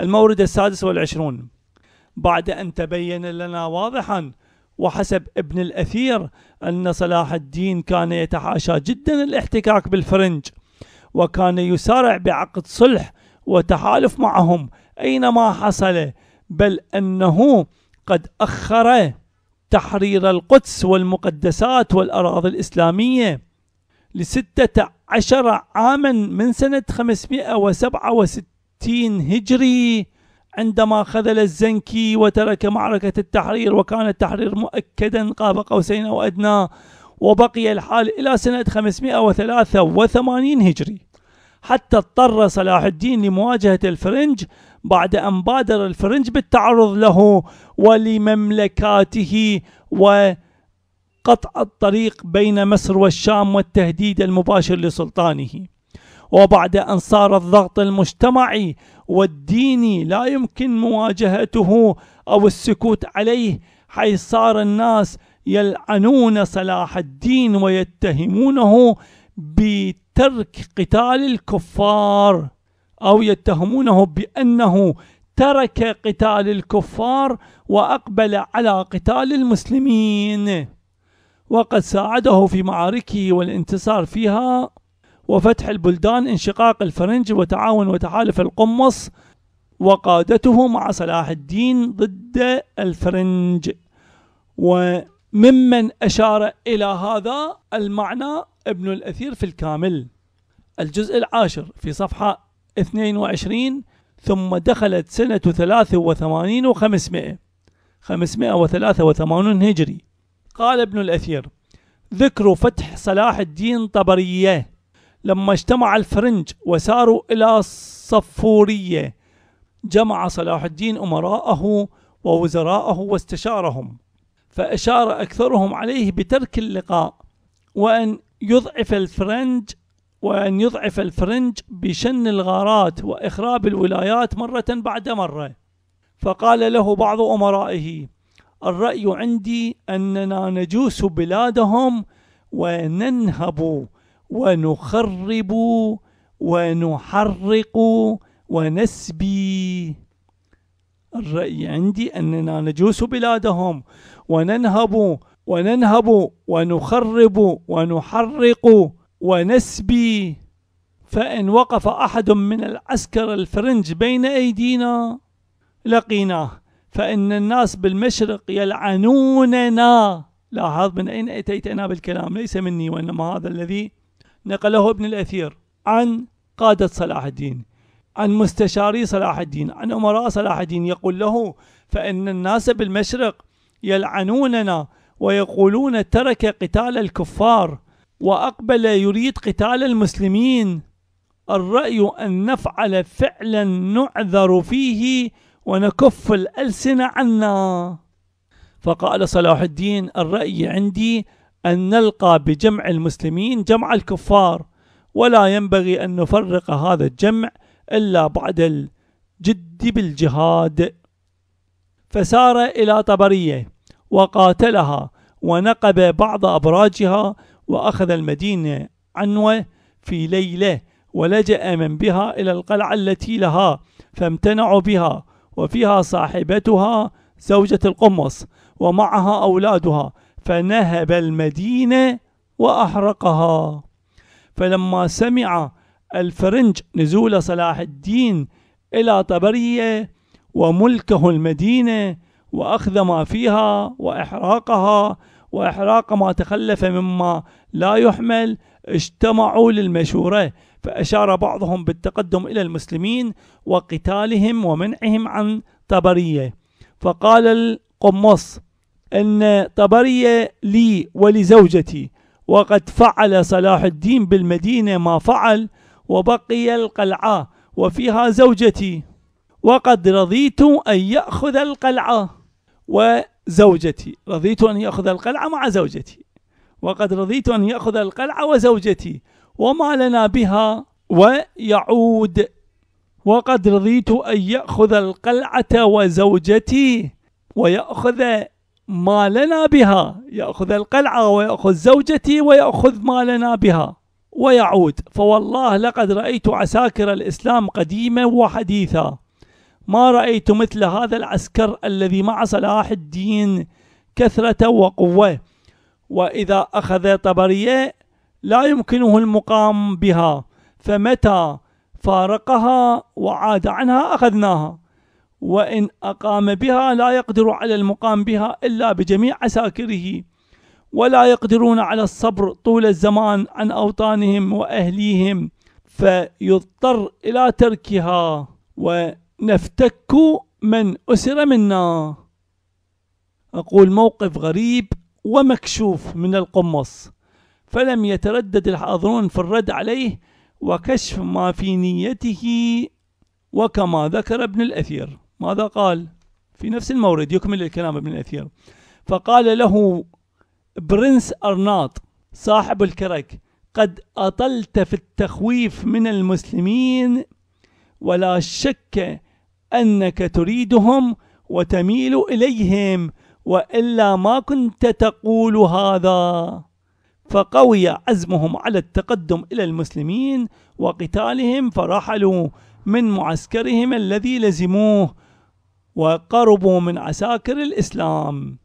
المورد السادس والعشرون بعد أن تبين لنا واضحا وحسب ابن الأثير أن صلاح الدين كان يتحاشى جدا الاحتكاك بالفرنج وكان يسارع بعقد صلح وتحالف معهم أينما حصل بل أنه قد أخر تحرير القدس والمقدسات والأراضي الإسلامية لستة عشر عاما من سنة 567 60 هجري عندما خذل الزنكي وترك معركة التحرير وكان التحرير مؤكدا قاب قوسين أو أدنى وبقي الحال إلى سنة 583 هجري حتى اضطر صلاح الدين لمواجهة الفرنج بعد أن بادر الفرنج بالتعرض له ولمملكاته وقطع الطريق بين مصر والشام والتهديد المباشر لسلطانه وبعد أن صار الضغط المجتمعي والديني لا يمكن مواجهته أو السكوت عليه حيث صار الناس يلعنون صلاح الدين ويتهمونه بترك قتال الكفار أو يتهمونه بأنه ترك قتال الكفار وأقبل على قتال المسلمين وقد ساعده في معاركه والانتصار فيها وفتح البلدان انشقاق الفرنج وتعاون وتحالف القمص وقادته مع صلاح الدين ضد الفرنج وممن أشار إلى هذا المعنى ابن الأثير في الكامل الجزء العاشر في صفحة 22 ثم دخلت سنة 83 و500 583 هجري قال ابن الأثير ذكر فتح صلاح الدين طبرية لما اجتمع الفرنج وساروا إلى الصفورية جمع صلاح الدين أمراءه ووزراءه واستشارهم فأشار أكثرهم عليه بترك اللقاء وأن يضعف الفرنج وأن يضعف الفرنج بشن الغارات وإخراب الولايات مرة بعد مرة فقال له بعض أمرائه الرأي عندي أننا نجوس بلادهم وننهب ونخرب ونحرق ونسبي الرأي عندي أننا نجوس بلادهم وننهب وننهب ونخرب ونحرق ونسبي فإن وقف أحد من العسكر الفرنج بين أيدينا لقيناه فإن الناس بالمشرق يلعنوننا لاحظ من أين أتيت أنا بالكلام ليس مني وإنما هذا الذي نقله ابن الأثير عن قادة صلاح الدين عن مستشاري صلاح الدين عن أمراء صلاح الدين يقول له فإن الناس بالمشرق يلعنوننا ويقولون ترك قتال الكفار وأقبل يريد قتال المسلمين الرأي أن نفعل فعلا نعذر فيه ونكف الألسنة عنا فقال صلاح الدين الرأي عندي أن نلقى بجمع المسلمين جمع الكفار ولا ينبغي أن نفرق هذا الجمع إلا بعد الجد بالجهاد فسار إلى طبرية وقاتلها ونقب بعض أبراجها وأخذ المدينة عنوة في ليلة ولجأ من بها إلى القلعة التي لها فامتنعوا بها وفيها صاحبتها زوجة القمص ومعها أولادها فنهب المدينة وأحرقها فلما سمع الفرنج نزول صلاح الدين إلى طبرية وملكه المدينة وأخذ ما فيها وإحراقها وإحراق ما تخلف مما لا يحمل اجتمعوا للمشورة فأشار بعضهم بالتقدم إلى المسلمين وقتالهم ومنعهم عن طبرية فقال القمص أن طبرية لي ولزوجتي وقد فعل صلاح الدين بالمدينة ما فعل وبقي القلعة وفيها زوجتي وقد رضيت أن يأخذ القلعة وزوجتي رضيت أن يأخذ القلعة مع زوجتي وقد رضيت أن يأخذ القلعة وزوجتي وما لنا بها ويعود وقد رضيت أن يأخذ القلعة وزوجتي ويأخذ ما لنا بها يأخذ القلعة ويأخذ زوجتي ويأخذ ما لنا بها ويعود فوالله لقد رأيت عساكر الإسلام قديما وحديثا ما رأيت مثل هذا العسكر الذي مع صلاح الدين كثرة وقوة وإذا أخذ طبرية لا يمكنه المقام بها فمتى فارقها وعاد عنها أخذناها وإن أقام بها لا يقدر على المقام بها إلا بجميع عساكره ولا يقدرون على الصبر طول الزمان عن أوطانهم وأهليهم فيضطر إلى تركها ونفتك من أسر منا أقول موقف غريب ومكشوف من القمص فلم يتردد الحاضرون في الرد عليه وكشف ما في نيته وكما ذكر ابن الأثير ماذا قال في نفس المورد يكمل الكلام ابن الأثير فقال له برنس أرناط صاحب الكرك قد أطلت في التخويف من المسلمين ولا شك أنك تريدهم وتميل إليهم وإلا ما كنت تقول هذا فقوي عزمهم على التقدم إلى المسلمين وقتالهم فرحلوا من معسكرهم الذي لزموه وقربوا من عساكر الإسلام